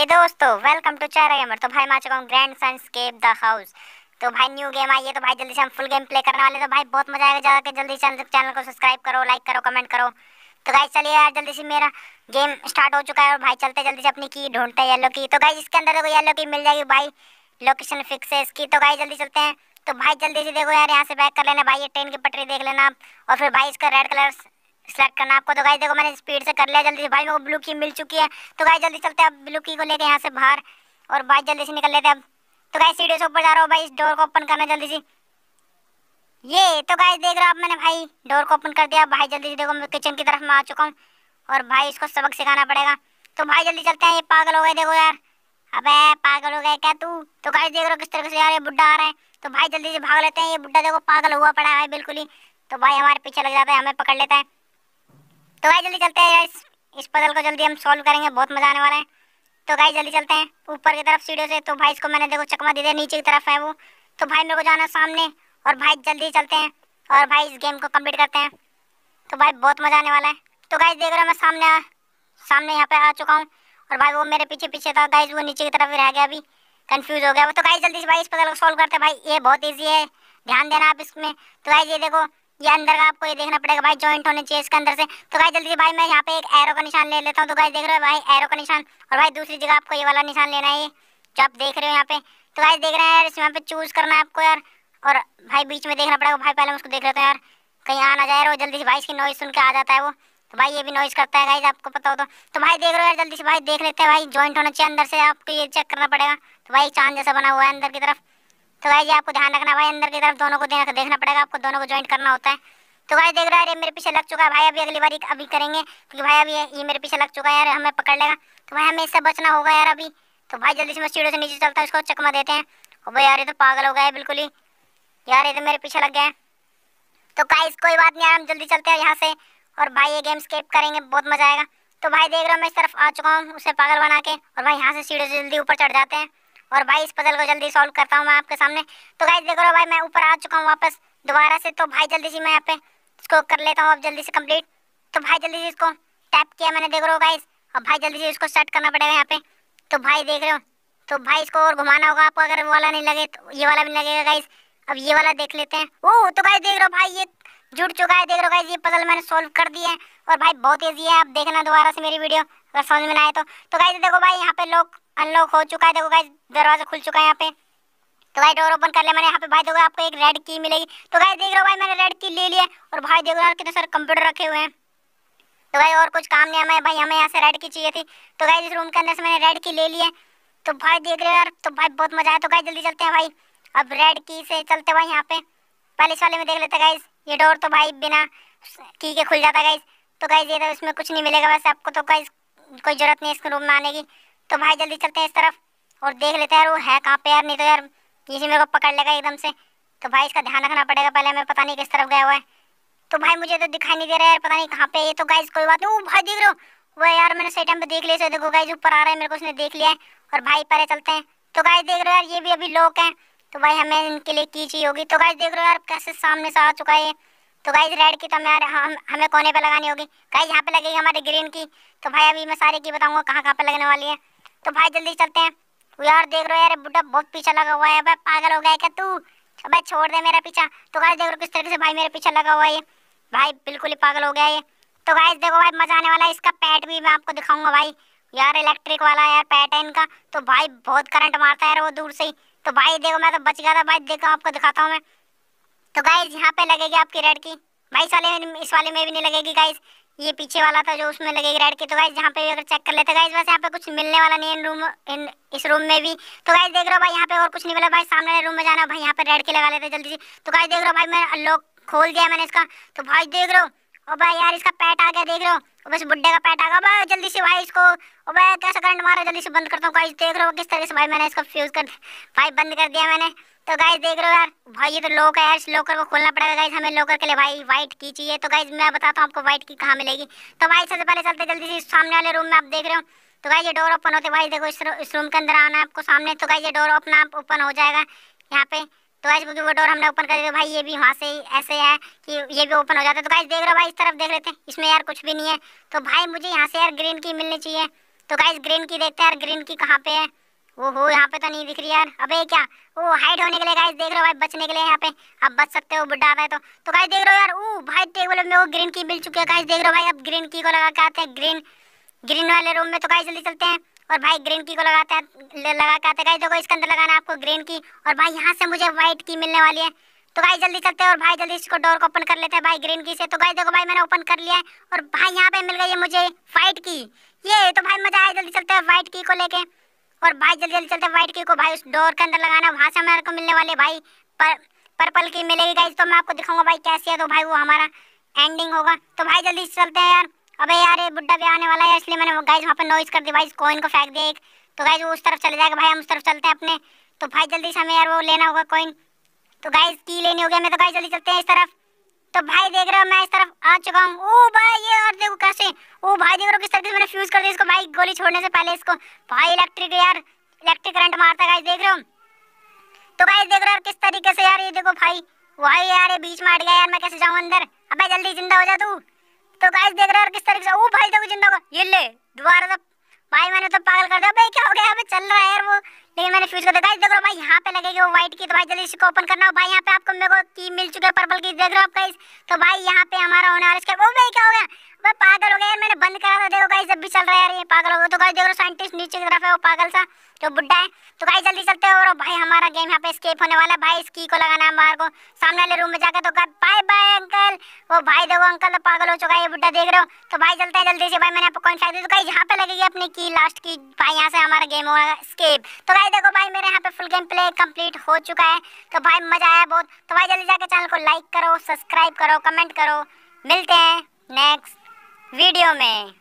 ये दोस्तों welcome to चार गेमर तो भाई मैं चुका हूँ ग्रैंड सनस्केप द हाउस तो भाई न्यू गेम आई है तो भाई जल्दी से हम फुल गेम प्ले करने वाले तो भाई बहुत मजा आएगा जाकर जल्दी से चैनल को सब्सक्राइब करो लाइक करो कमेंट करो तो गाइज चलिए यार जल्दी से मेरा गेम स्टार्ट हो चुका है और भाई चलते जल्दी से अपनी की ढूंढते हैं येलो की तो गाई इसके अंदर देखो येलो की मिल जाएगी भाई लोकेशन फिक्स है इसकी तो गाइज जल्दी चलते हैं तो भाई जल्दी से देखो यार यहाँ से बैक कर लेना भाई ये ट्रेन की पटरी देख लेना आप और फिर भाई इसका रेड कलर सेलेक्ट करना आपको तो गाइस देखो मैंने स्पीड से कर लिया जल्दी से भाई मेरे को ब्लू की मिल चुकी है तो गाइस जल्दी चलते हैं अब ब्लू की को लेके यहाँ से बाहर और भाई जल्दी से निकल लेते अब तो गाइस सीढ़ियों से ऊपर जा रहा हो भाई इस डोर को ओपन करना जल्दी से ये तो गाइस देख रहा आप मैंने भाई डोर को ओपन कर दिया भाई जल्दी से देखो मैं किचन की तरफ मैं आ चुका हूँ और भाई इसको सबक सिखाना पड़ेगा तो भाई जल्दी चलते हैं ये पागल हो गए देखो यार अबे पागल हो गए क्या तू तो गाइस देख रहा हो किस तरह से यार ये बुढ़ा आ रहा है तो भाई जल्दी से भाग लेते हैं ये बुढ़ा देखो पागल हुआ पड़ा है बिल्कुल ही तो भाई हमारे पीछे लग जाता है हमें पकड़ लेता है तो भाई जल्दी चलते हैं इस इस पजल को जल्दी हम सॉल्व करेंगे बहुत मज़ा आने वाला है तो गाई जल्दी चलते हैं ऊपर की तरफ सीढ़ियों से तो भाई इसको मैंने देखो चकमा दे दिया नीचे की तरफ है वो तो भाई मेरे को जाना सामने और भाई जल्दी चलते हैं और भाई इस गेम को कम्प्लीट करते हैं तो भाई बहुत मज़ा आने वाला है तो गाइज देख रहे हो मैं सामने सामने यहाँ पर आ चुका हूँ और भाई वो मेरे पीछे पीछे था गाइज वो नीचे की तरफ रह गया अभी कन्फ्यूज हो गया वो तो गाइज जल्दी से भाई इस पजल को सॉल्व करते हैं भाई ये बहुत ईजी है ध्यान देना आप इसमें तो गाइज ये देखो ये अंदर का आपको ये देखना पड़ेगा भाई जॉइंट होने चाहिए इसके अंदर से तो भाई जल्दी से भाई मैं यहाँ पे एक एरो का निशान ले लेता हूँ तो भाई देख रहे हो भाई एरो का निशान और भाई दूसरी जगह आपको ये वाला निशान लेना है जो आप देख रहे हो यहाँ पे तो भाई देख रहे हैं यार यहाँ पे चूज़ करना है आपको यार और भाई बीच में देखना पड़ेगा भाई पहले उसको देख लेते हैं यार कहीं आना जाए वो जल्दी से भाई इसकी नॉइज़ सुन के आ जाता है वो तो भाई ये भी नॉइज़ करता है गाइज आपको पता हो तो तो भाई देख रहे हो यार जल्दी से भाई देख लेते हैं भाई जॉइंट होना चाहिए अंदर से आपको ये चेक करना पड़ेगा तो भाई चांद जैसा बना हुआ है अंदर की तरफ तो भाई जी आपको ध्यान रखना भाई अंदर की तरफ दोनों को देखना पड़ेगा आपको दोनों को ज्वाइंट करना होता है तो भाई देख रहा है मेरे पीछे लग चुका है भाई अभी अगली बार अभी करेंगे क्योंकि भाई अभी ये मेरे पीछे लग चुका है यार हमें पकड़ लेगा तो भाई हमें इससे बचना होगा यार अभी तो भाई जल्दी से मैं सीढ़ियों से नीचे चलता हूँ इसको चकमा देते हैं और भाई यार ये तो पागल हो गया बिल्कुल ही यार ये तो मेरे पीछे लग गया तो गाइस कोई बात नहीं यार हम जल्दी चलते हैं यहाँ से और भाई ये गेम स्केप करेंगे बहुत मज़ा आएगा तो भाई देख रहा हूँ मैं इस तरफ आ चुका हूँ उसे पागल बना के और भाई यहाँ से सीढ़ियों से जल्दी ऊपर चढ़ जाते हैं और भाई इस पजल को जल्दी सॉल्व करता हूँ मैं आपके सामने तो गाइज देख रहे हो भाई मैं ऊपर आ चुका हूँ वापस दोबारा से तो भाई जल्दी से मैं यहाँ पे इसको कर लेता हूँ अब जल्दी से कम्प्लीट तो भाई जल्दी से इसको टैप किया मैंने देख रहा हूँ गाइज अब भाई जल्दी से इसको सेट करना पड़ेगा यहाँ पे तो भाई देख रहे हो तो भाई इसको और घुमाना होगा आपको अगर वाला नहीं लगे तो ये वाला भी लगेगा गाइज अब ये वाला देख लेते हैं ओह तो गाइज देख रहे हो भाई ये जुड़ चुका है देख रहे हो गाइज ये पजल मैंने सोल्व कर दिया है और भाई बहुत ईजी है आप देखना दोबारा से मेरी वीडियो अगर समझ में ना आए तो तो गाइज देखो भाई यहाँ पे लोग अनलॉक हो चुका है देखो गाइज दरवाज़ा खुल चुका है यहाँ पे तो भाई डोर ओपन कर लिया मैंने यहाँ पे भाई देखो आपको एक रेड की मिलेगी तो गाइस देख रहे हो भाई मैंने रेड की ले लिया और भाई देखो यार कितने सारे कंप्यूटर रखे हुए हैं तो भाई और कुछ काम नहीं हमें भाई हमें यहाँ से रेड की चाहिए थी तो भाई इस रूम के अंदर से मैंने रेड की ले ली है तो भाई देख रहे हो यार तो भाई बहुत मज़ा आया तो गाइस जल्दी चलते हैं भाई अब रेड की से चलते भाई यहाँ पे पहले वाले में देख लेते गाइस ये डोर तो भाई बिना की के खुल जाता गाइस तो गाइस ये तो इसमें कुछ नहीं मिलेगा वैसे आपको तो गाइस कोई ज़रूरत नहीं इसको रूम में आने की तो भाई जल्दी चलते हैं इस तरफ और देख लेते हैं यार वो है कहाँ पे यार नहीं तो यार इसी मेरे को पकड़ लेगा एकदम से तो भाई इसका ध्यान रखना पड़ेगा पहले हमें पता नहीं किस तरफ गया हुआ है तो भाई मुझे तो दिखाई नहीं दे रहा है यार पता नहीं कहाँ पे ये तो गाइज कोई बात नहीं भाई देख रहे हो वह यार मैंने सही टाइम पे देख लिया देखो गाइज ऊपर आ रहा है मेरे को उसने देख लिया है और भाई परे चलते हैं तो गाइज देख रहे हो यार ये भी अभी लोग हैं तो भाई हमें इनके लिए की चाहिए होगी तो गाइज देख रहे हो यार कैसे सामने से आ चुका है तो गाइज रेड की तो हमें यार हम हमें कोने पर लगानी होगी गाइज यहाँ पे लगेगी हमारी ग्रीन की तो भाई अभी मैं सारी की बताऊंगा कहाँ कहाँ पे लगने वाली है तो भाई जल्दी चलते हैं यार देख रहे हो यार बुढ़ा बहुत पीछा लगा हुआ है भाई पागल हो गया क्या तू भाई छोड़ दे मेरा पीछा तो गाय देख रहे हो किस तरीके से भाई मेरे पीछा लगा हुआ है भाई बिल्कुल ही पागल हो गया है तो गाइस देखो भाई मजा आने वाला है इसका पैट भी मैं आपको दिखाऊंगा भाई यार इलेक्ट्रिक वाला यार पैट है इनका तो भाई बहुत करंट मारता है यार वो दूर से ही तो भाई देखो मैं तो बच गया था भाई देखो आपको दिखाता हूँ मैं तो गाइज यहाँ पे लगेगी आपकी रेड की भाई इस वाले इस वाले में भी नहीं लगेगी गाइज ये पीछे वाला था जो उसमें लगेगी रेड की तो गाइज यहाँ पे भी अगर चेक कर लेते गाइज बस यहाँ पे कुछ मिलने वाला नहीं है इन रूम इन इस रूम में भी तो गाइज देख रहा हूँ भाई यहाँ पे और कुछ नहीं मिला भाई सामने रूम में जाना भाई यहाँ पे रेड की लगा लेते जल्दी से तो गाइज देख रहे हो भाई मैं अनलॉक खोल दिया मैंने इसका तो भाई देख रहा हूँ भाई यार इसका पैट आ गया देख रहा हो बस बुड्ढे का पैट आ गया भाई जल्दी से भाई इसको भाई कैसे करंट मारा जल्दी से बंद करता हूँ गाइज देख रहा हो किस तरह से भाई मैंने इसका फ्यूज कर भाई बंद कर दिया मैंने तो गाइज देख रहे हो यार भाई ये तो लॉक है यार इस लॉकर को खोलना पड़ेगा गाइज हमें लॉकर के लिए भाई वाइट की चाहिए तो गाइज मैं बताता हूँ आपको वाइट की कहाँ मिलेगी तो भाई सबसे पहले चलते जल्दी से सामने वाले रूम में आप देख रहे हो तो गाइज ये डोर ओपन होते भाई देखो इस, रूम के अंदर आना है आपको सामने तो गाइज ये डोर ओपन आप ओपन हो जाएगा यहाँ पे तो गाइज क्योंकि वो डोर हमने ओपन कर दिया भाई ये भी वहाँ से ऐसे है कि ये भी ओपन हो जाता है तो गाइज देख रहे हो भाई इस तरफ देख लेते हैं इसमें यार कुछ भी नहीं है तो भाई मुझे यहाँ से यार ग्रीन की मिलनी चाहिए तो गाइज ग्रीन की देखते हैं यार ग्रीन की कहाँ पे है ओहो यहाँ पे तो नहीं दिख रही यार अबे क्या ओ हाइट होने के लिए गाइस देख रहे हो भाई बचने के लिए यहाँ पे अब बच सकते हो बुढ़ा भाई तो तो गाइस देख रहे हो यार ओ भाई टेबल में वो ग्रीन की मिल चुकी है गाइस देख रहे हो भाई अब ग्रीन की को लगा के आते हैं ग्रीन ग्रीन वाले रूम में तो गाइस जल्दी चलते हैं और भाई ग्रीन की को लगाते हैं लगा के आते हैं गाइस देखो इसके अंदर लगाना आपको ग्रीन की और भाई यहाँ से मुझे व्हाइट की मिलने वाली है तो गाइस जल्दी चलते हैं और भाई जल्दी इसको डोर को ओपन कर लेते हैं भाई ग्रीन की से तो गाइस देखो भाई मैंने ओपन कर लिया है और भाई यहाँ पे मिल गई है मुझे व्हाइट की ये तो भाई मजा आया जल्दी चलते हैं व्हाइट की को लेके और भाई जल्दी जल्दी चलते वाइट की को भाई उस डोर के अंदर लगाना वहाँ से हमारे को मिलने वाले भाई पर पर्पल की मिलेगी गाइज तो मैं आपको दिखाऊंगा भाई कैसे है तो भाई वो हमारा एंडिंग होगा तो भाई जल्दी से चलते हैं यार अबे यार ये बुढ़ा भी आने वाला है इसलिए मैंने गाइज वहाँ पर नॉइज कर दी भाई कॉइन को फेंक दिया एक तो गाइज वो उस तरफ चले जाएगा भाई हम उस तरफ चलते हैं अपने तो भाई जल्दी से हमें यार वो लेना होगा कोइन तो गाइज की लेनी होगी हमें तो गाइज जल्दी चलते हैं इस तरफ आ चुका हूँ ओ भाई ये यार देखो कैसे ओ भाई देखो किस तरीके से मैंने फ्यूज कर दिया इसको भाई गोली छोड़ने से पहले इसको भाई इलेक्ट्रिक यार इलेक्ट्रिक करंट मारता गाइस देख रहे हो तो गाइस देख रहे हो किस तरीके से यार ये देखो भाई भाई यार ये बीच में अट गया यार मैं कैसे जाऊँ अंदर अब जल्दी जिंदा हो जा तू तो गाइस देख रहे हो किस तरीके से ओ भाई देखो जिंदा होगा ये ले दोबारा तो भाई मैंने तो पागल कर दिया भाई क्या हो गया अबे चल रहा है यार वो लेकिन मैंने फ्यूज को देखा देख रहा भाई यहाँ पे लगेगी व्हाइट की तो भाई जल्दी इसको ओपन करना हो भाई यहाँ पे आपको मेरे को की मिल चुके है पर्पल की देख रहे हो आप तो भाई यहाँ पे हमारा होने वाला वो भाई क्या हो गया भाई पागल हो गया मैंने बंद करा था देखो गाइस जब भी चल रहा है पागल हो गया तो गाइस देख रहे साइंटिस्ट नीचे की तरफ है वो पागल सा जो बुड्ढा है तो गाइस जल्दी चलते हो और भाई हमारा गेम यहाँ पे स्केप होने वाला है भाई इसकी को लगाना है हमारे को सामने वाले रूम में जाकर तो बाय बाय अंकल वो भाई देखो अंकल तो पागल हो चुका है ये देख रहे हो तो भाई चलते हैं जल्दी से भाई मैंने आपको कॉन्फ्रेंस दी तो गाइस यहाँ पे लगेगी अपनी की लास्ट की भाई यहाँ से हमारा गेम होगा स्केप तो गाइस देखो भाई मेरे यहाँ पे फुल गेम प्ले कंप्लीट हो चुका है तो भाई मजा आया बहुत तो भाई जल्दी जाके चैनल को लाइक करो सब्सक्राइब करो कमेंट करो मिलते हैं नेक्स्ट वीडियो में